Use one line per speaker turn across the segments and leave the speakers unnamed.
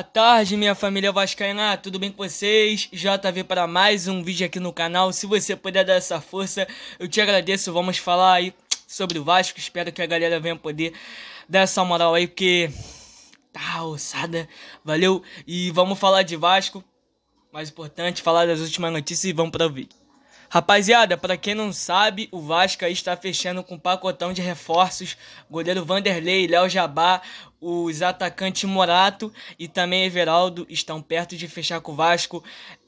Boa tarde, minha família Vascaína, tudo bem com vocês? JV para mais um vídeo aqui no canal. Se você puder dar essa força, eu te agradeço. Vamos falar aí sobre o Vasco. Espero que a galera venha poder dar essa moral aí, porque tá ossada. Valeu! E vamos falar de Vasco. Mais importante, falar das últimas notícias e vamos para o vídeo. Rapaziada, para quem não sabe, o Vasco aí está fechando com um pacotão de reforços. Goleiro Vanderlei, Léo Jabá, os atacantes Morato e também Everaldo estão perto de fechar com o Vasco.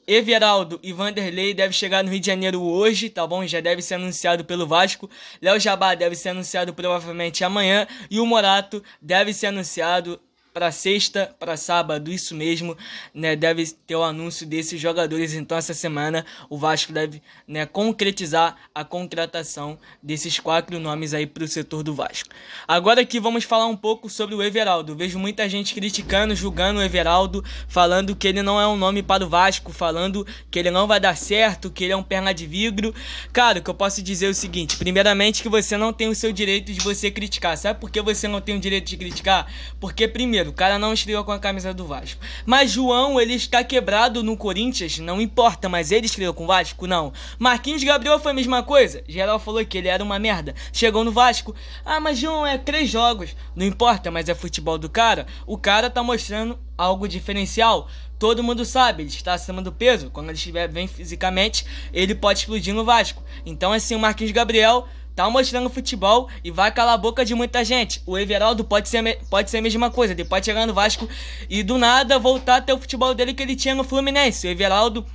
Everaldo e Vanderlei devem chegar no Rio de Janeiro hoje, tá bom? Já deve ser anunciado pelo Vasco. Léo Jabá deve ser anunciado provavelmente amanhã. E o Morato deve ser anunciado para sexta, para sábado, isso mesmo, né? Deve ter o anúncio desses jogadores. Então essa semana o Vasco deve, né, concretizar a contratação desses quatro nomes aí para o setor do Vasco. Agora aqui vamos falar um pouco sobre o Everaldo. Vejo muita gente criticando, julgando o Everaldo, falando que ele não é um nome para o Vasco, falando que ele não vai dar certo, que ele é um perna de vidro. Cara, o que eu posso dizer é o seguinte: primeiramente que você não tem o seu direito de você criticar. Sabe por que você não tem o direito de criticar? Porque primeiro o cara não estreou com a camisa do Vasco. Mas João, ele está quebrado no Corinthians, não importa, mas ele estreou com o Vasco? Não. Marquinhos Gabriel foi a mesma coisa. Geral falou que ele era uma merda. Chegou no Vasco. Ah, mas João é três jogos. Não importa, mas é futebol do cara. O cara tá mostrando algo diferencial. Todo mundo sabe, ele está acima do peso. Quando ele estiver bem fisicamente, ele pode explodir no Vasco. Então, assim, o Marquinhos Gabriel tá mostrando futebol e vai calar a boca de muita gente. O Everaldo pode ser, pode ser a mesma coisa, ele pode chegar no Vasco e do nada voltar até o futebol dele que ele tinha no Fluminense. O Everaldo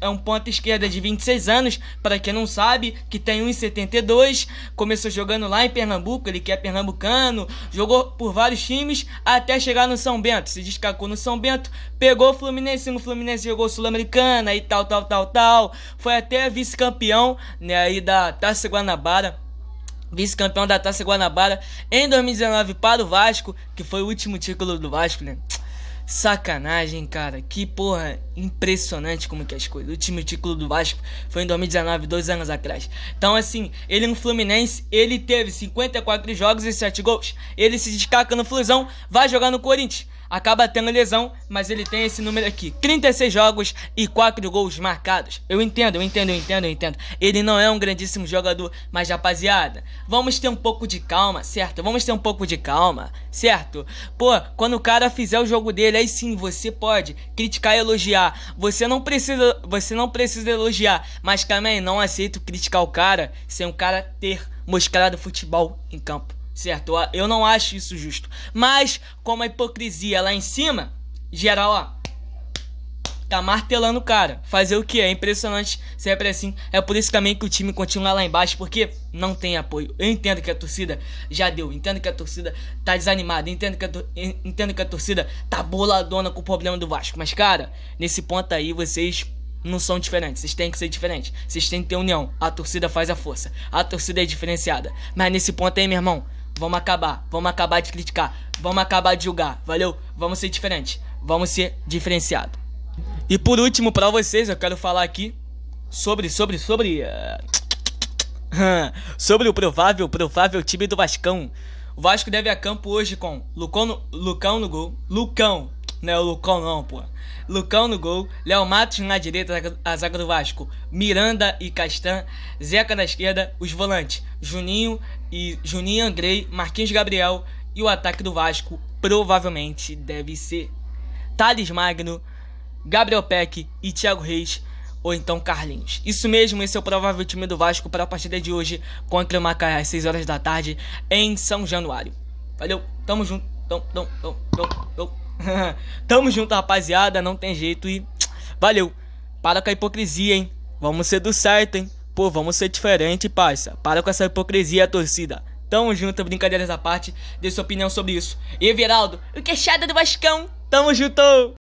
é um é ponta esquerda de 26 anos, para quem não sabe, que tem 1,72, começou jogando lá em Pernambuco, ele que é pernambucano, jogou por vários times até chegar no São Bento, se destacou no São Bento, pegou o Fluminense, no Fluminense jogou Sul-Americana e tal, tal, tal, tal, foi até vice-campeão, né, aí da Taça Guanabara vice-campeão da Taça Guanabara em 2019 para o Vasco, que foi o último título do Vasco, né? Sacanagem, cara. Que porra impressionante como que é as coisas. O último título do Vasco foi em 2019, dois anos atrás. Então, assim, ele no Fluminense, ele teve 54 jogos e 7 gols. Ele se destaca no Flusão, vai jogar no Corinthians acaba tendo lesão, mas ele tem esse número aqui: 36 jogos e 4 gols marcados. Eu entendo, eu entendo, eu entendo, eu entendo. Ele não é um grandíssimo jogador, mas rapaziada, vamos ter um pouco de calma, certo? Vamos ter um pouco de calma, certo? Pô, quando o cara fizer o jogo dele, aí sim você pode criticar e elogiar. Você não precisa, você não precisa elogiar, mas também não aceito criticar o cara sem o cara ter mostrado futebol em campo certo? Eu não acho isso justo. Mas, como a hipocrisia lá em cima, geral, ó. Tá martelando o cara. Fazer o que? É impressionante. Sempre é assim. É por isso também que o time continua lá embaixo. Porque não tem apoio. Eu entendo que a torcida já deu. Entendo que a torcida tá desanimada. Entendo que a, entendo que a torcida tá boladona com o problema do Vasco. Mas, cara, nesse ponto aí, vocês não são diferentes. Vocês têm que ser diferentes. Vocês têm que ter união. A torcida faz a força. A torcida é diferenciada. Mas nesse ponto aí, meu irmão, Vamos acabar, vamos acabar de criticar, vamos acabar de julgar, valeu? Vamos ser diferente, vamos ser diferenciado. E por último, para vocês, eu quero falar aqui sobre, sobre, sobre. Uh, sobre o provável, provável time do Vascão. O Vasco deve a campo hoje com Lucão no, Lucão no gol. Lucão, não é o Lucão não, pô. Lucão no gol, Léo Matos na direita, a zaga do Vasco, Miranda e Castan, Zeca na esquerda, os volantes, Juninho, e Juninho Andrei, Marquinhos Gabriel e o ataque do Vasco provavelmente deve ser Thales Magno, Gabriel Peck e Thiago Reis ou então Carlinhos. Isso mesmo, esse é o provável time do Vasco para a partida de hoje contra o Macaé às 6 horas da tarde em São Januário. Valeu, tamo junto. Tamo, tamo, tamo, tamo, tamo junto, rapaziada, não tem jeito e valeu. Para com a hipocrisia, hein? Vamos ser do certo, hein? Pô, vamos ser diferente, parça. Para com essa hipocrisia, torcida. Tamo junto, brincadeiras à parte. Dê sua opinião sobre isso. E Viraldo, o queixada do Vascão. Tamo junto!